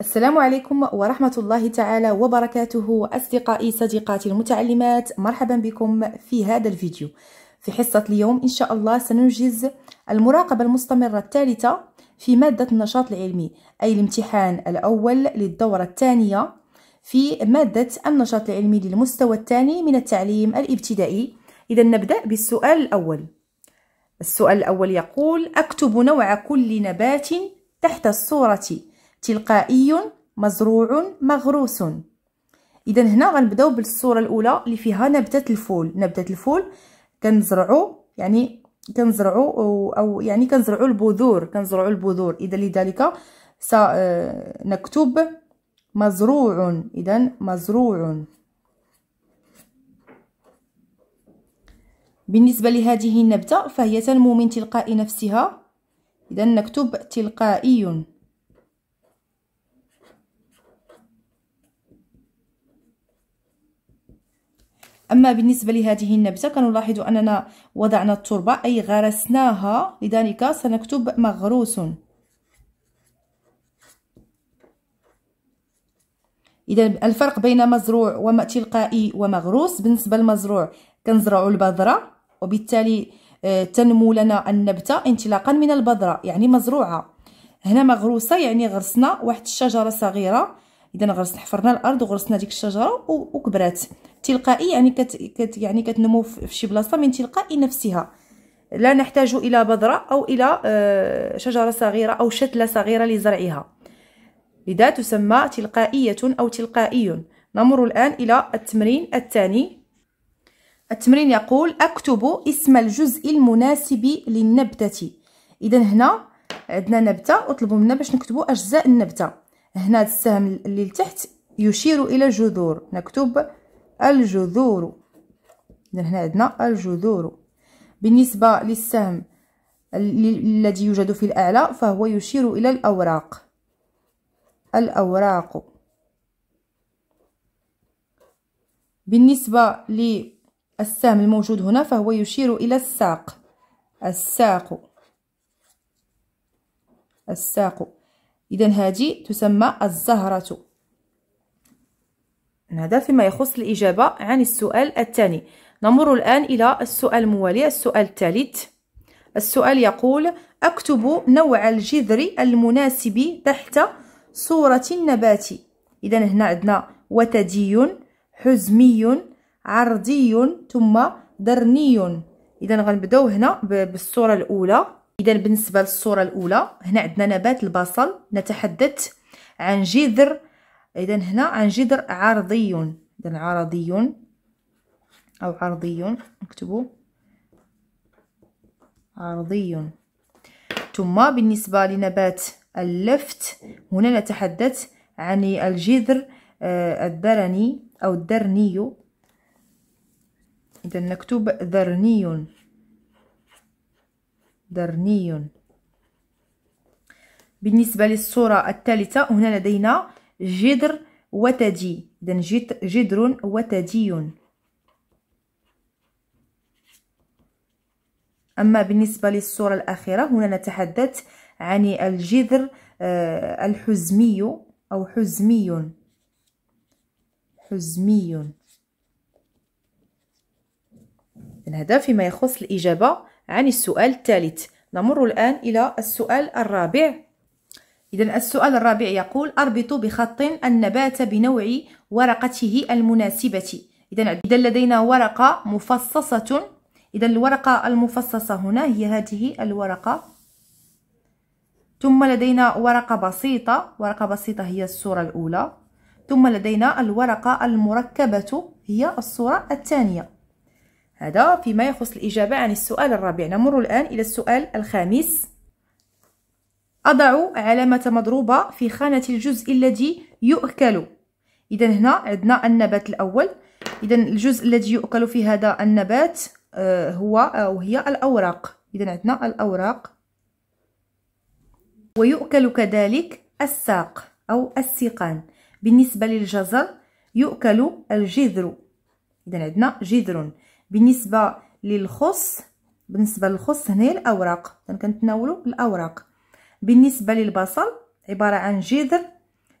السلام عليكم ورحمة الله تعالى وبركاته أصدقائي صديقاتي المتعلمات مرحبا بكم في هذا الفيديو في حصة اليوم إن شاء الله سننجز المراقبة المستمرة الثالثة في مادة النشاط العلمي أي الامتحان الأول للدورة الثانية في مادة النشاط العلمي للمستوى الثاني من التعليم الابتدائي إذا نبدأ بالسؤال الأول السؤال الأول يقول أكتب نوع كل نبات تحت الصورة تلقائي مزروع مغروس اذا هنا غنبداو بالصوره الاولى اللي فيها نبته الفول نبته الفول كنزرعوا يعني كنزرعوا او يعني كنزرعوا البذور كنزرعوا البذور اذا لذلك سنكتب آه، مزروع اذا مزروع بالنسبه لهذه النبته فهي تنمو من تلقاء نفسها اذا نكتب تلقائي أما بالنسبة لهذه النبتة كنلاحظ أننا وضعنا التربة أي غرسناها لذلك سنكتب مغروس إذا الفرق بين مزروع وتلقائي تلقائي ومغروس بالنسبة للمزروع كنزرع البذرة وبالتالي آه، تنمو لنا النبتة انطلاقا من البذرة يعني مزروعة هنا مغروسة يعني غرسنا واحد الشجرة صغيرة اذا غرسنا حفرنا الارض وغرسنا ديك الشجره وكبرات تلقائي يعني كت, كت يعني كتنمو في شي بلاصه من تلقاء نفسها لا نحتاج الى بذره او الى آه، شجره صغيره او شتله صغيره لزرعها لذا تسمى تلقائيه او تلقائي نمر الان الى التمرين الثاني التمرين يقول اكتب اسم الجزء المناسب للنبته اذا هنا عندنا نبته وطلبوا منا باش نكتبوا اجزاء النبته هنا السهم اللي لتحت يشير الى جذور نكتب الجذور اذا هنا عندنا الجذور بالنسبه للسهم الذي يوجد في الاعلى فهو يشير الى الاوراق الاوراق بالنسبه للسهم الموجود هنا فهو يشير الى الساق الساق الساق إذا هذه تسمى الزهرة هذا فيما يخص الإجابة عن السؤال الثاني نمر الآن إلى السؤال الموالي السؤال الثالث السؤال يقول أكتب نوع الجذر المناسب تحت صورة النبات إذا هنا عندنا وتدي حزمي عرضي ثم درني إذا غنبداو هنا بالصورة الأولى اذا بالنسبه للصوره الاولى هنا عندنا نبات البصل نتحدث عن جذر اذا هنا عن جذر عرضي اذا عرضي او عرضي نكتبوا عرضي ثم بالنسبه لنبات اللفت هنا نتحدث عن الجذر آه، الدرني او الدرني اذا نكتب درني درني بالنسبة للصورة الثالثة هنا لدينا جدر وتدي إذن جدر وتدي أما بالنسبة للصورة الأخيرة هنا نتحدث عن الجذر آه، الحزمي أو حزمي حزمي هذا فيما يخص الإجابة عن السؤال الثالث نمر الآن إلى السؤال الرابع إذا السؤال الرابع يقول أربط بخط النبات بنوع ورقته المناسبة إذا إذا لدينا ورقة مفصصة إذا الورقة المفصصة هنا هي هذه الورقة ثم لدينا ورقة بسيطة ورقة بسيطة هي الصورة الأولى ثم لدينا الورقة المركبة هي الصورة الثانية هذا فيما يخص الإجابة عن السؤال الرابع نمر الآن إلى السؤال الخامس أضع علامة مضروبة في خانة الجزء الذي يؤكل إذا هنا عندنا النبات الأول إذا الجزء الذي يؤكل في هذا النبات آه، هو أو آه، هي الأوراق إذا عندنا الأوراق ويؤكل كذلك الساق أو السيقان بالنسبة للجزر يؤكل الجذر إذا عندنا جذر بالنسبه للخص بالنسبه للخص هنا الاوراق يعني كنتناولوا الاوراق بالنسبه للبصل عباره عن جذر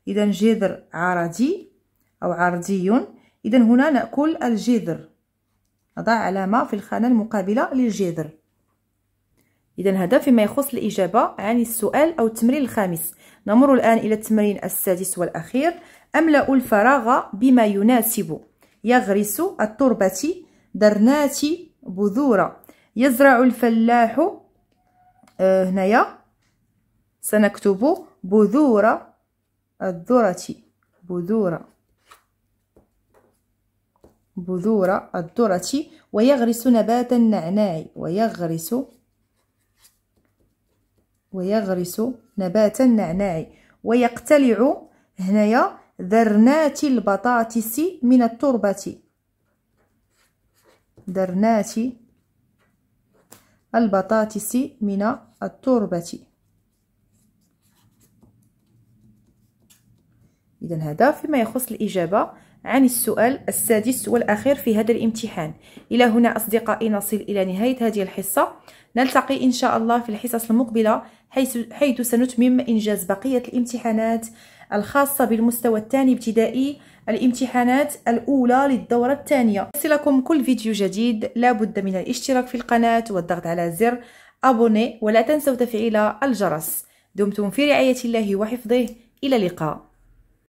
اذا جذر عرضي او عرضي اذا هنا ناكل الجذر نضع علامه في الخانه المقابله للجذر اذا هذا فيما يخص الاجابه عن السؤال او التمرين الخامس نمر الان الى التمرين السادس والاخير املا الفراغ بما يناسب يغرس التربه درنات بذورا يزرع الفلاح آه، هنايا سنكتب بذور الذرة بذور بذور الذرة ويغرس نبات النعناع ويغرس ويغرس نبات النعناع ويقتلع هنايا ذرنات البطاطس من التربه درنات البطاطس من التربة إذا هذا فيما يخص الإجابة عن السؤال السادس والأخير في هذا الامتحان إلى هنا أصدقائي نصل إلى نهاية هذه الحصة نلتقي إن شاء الله في الحصص المقبلة حيث, حيث سنتمم إنجاز بقية الامتحانات الخاصة بالمستوى الثاني ابتدائي الامتحانات الأولى للدورة الثانية يصلكم كل فيديو جديد لابد من الاشتراك في القناة والضغط على زر أبوني ولا تنسوا تفعيل الجرس دمتم في رعاية الله وحفظه إلى اللقاء